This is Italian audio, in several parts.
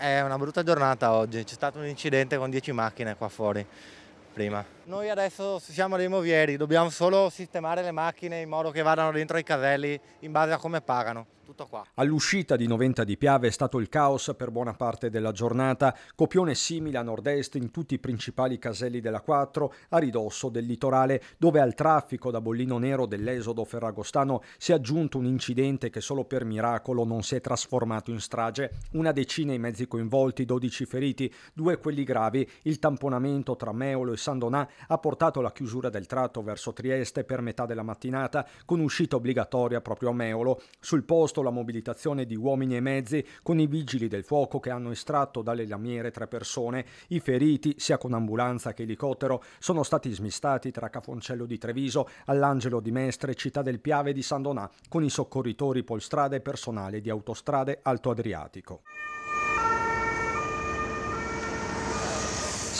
È una brutta giornata oggi, c'è stato un incidente con 10 macchine qua fuori prima. Noi adesso siamo dei movieri, dobbiamo solo sistemare le macchine in modo che vadano dentro i caselli in base a come pagano. Tutto qua. All'uscita di Noventa di Piave è stato il caos per buona parte della giornata. Copione simile a nord-est in tutti i principali caselli della 4 a ridosso del litorale, dove al traffico da bollino nero dell'esodo ferragostano si è aggiunto un incidente che solo per miracolo non si è trasformato in strage. Una decina i mezzi coinvolti, 12 feriti, due quelli gravi, il tamponamento tra Meolo e San Donà ha portato alla chiusura del tratto verso Trieste per metà della mattinata con uscita obbligatoria proprio a Meolo. Sul posto la mobilitazione di uomini e mezzi con i vigili del fuoco che hanno estratto dalle lamiere tre persone. I feriti, sia con ambulanza che elicottero, sono stati smistati tra Cafoncello di Treviso, all'Angelo di Mestre, Città del Piave di San Donà, con i soccorritori polstrade e personale di autostrade Alto Adriatico.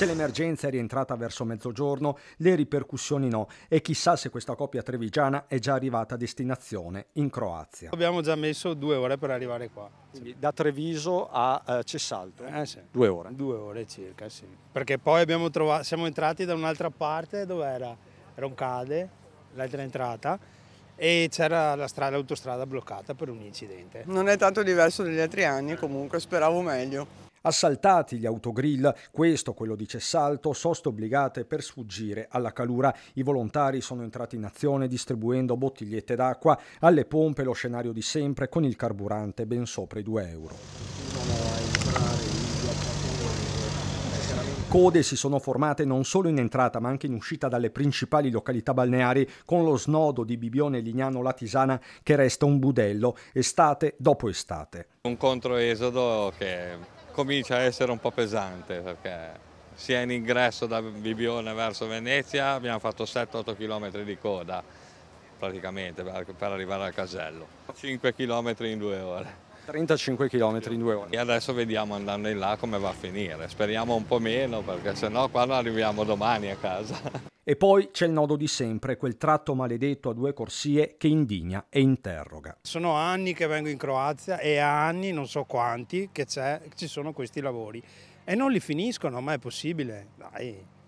Se l'emergenza è rientrata verso mezzogiorno, le ripercussioni no e chissà se questa coppia trevigiana è già arrivata a destinazione in Croazia. Abbiamo già messo due ore per arrivare qua. Quindi da Treviso a eh, Cessalto? Eh sì. Due ore? Due ore circa, sì. Perché poi abbiamo trovato, siamo entrati da un'altra parte dove era Roncade, l'altra entrata, e c'era la strada, l'autostrada bloccata per un incidente. Non è tanto diverso dagli altri anni, comunque speravo meglio. Assaltati gli autogrill, questo, quello di Cessalto, soste obbligate per sfuggire alla calura. I volontari sono entrati in azione distribuendo bottigliette d'acqua. Alle pompe lo scenario di sempre con il carburante ben sopra i 2 euro. Code si sono formate non solo in entrata ma anche in uscita dalle principali località balneari con lo snodo di Bibione Lignano Latisana che resta un budello estate dopo estate. Un controesodo che comincia a essere un po' pesante perché sia in ingresso da Bibione verso Venezia abbiamo fatto 7-8 km di coda praticamente per, arrivare al casello. 5 km in due ore. 35 km in due ore. E adesso vediamo andando in là come va a finire. Speriamo un po' meno perché sennò qua non arriviamo domani a casa. E poi c'è il nodo di sempre, quel tratto maledetto a due corsie che indigna e interroga. Sono anni che vengo in Croazia e anni, non so quanti, che ci sono questi lavori. E non li finiscono, ma è possibile, dai.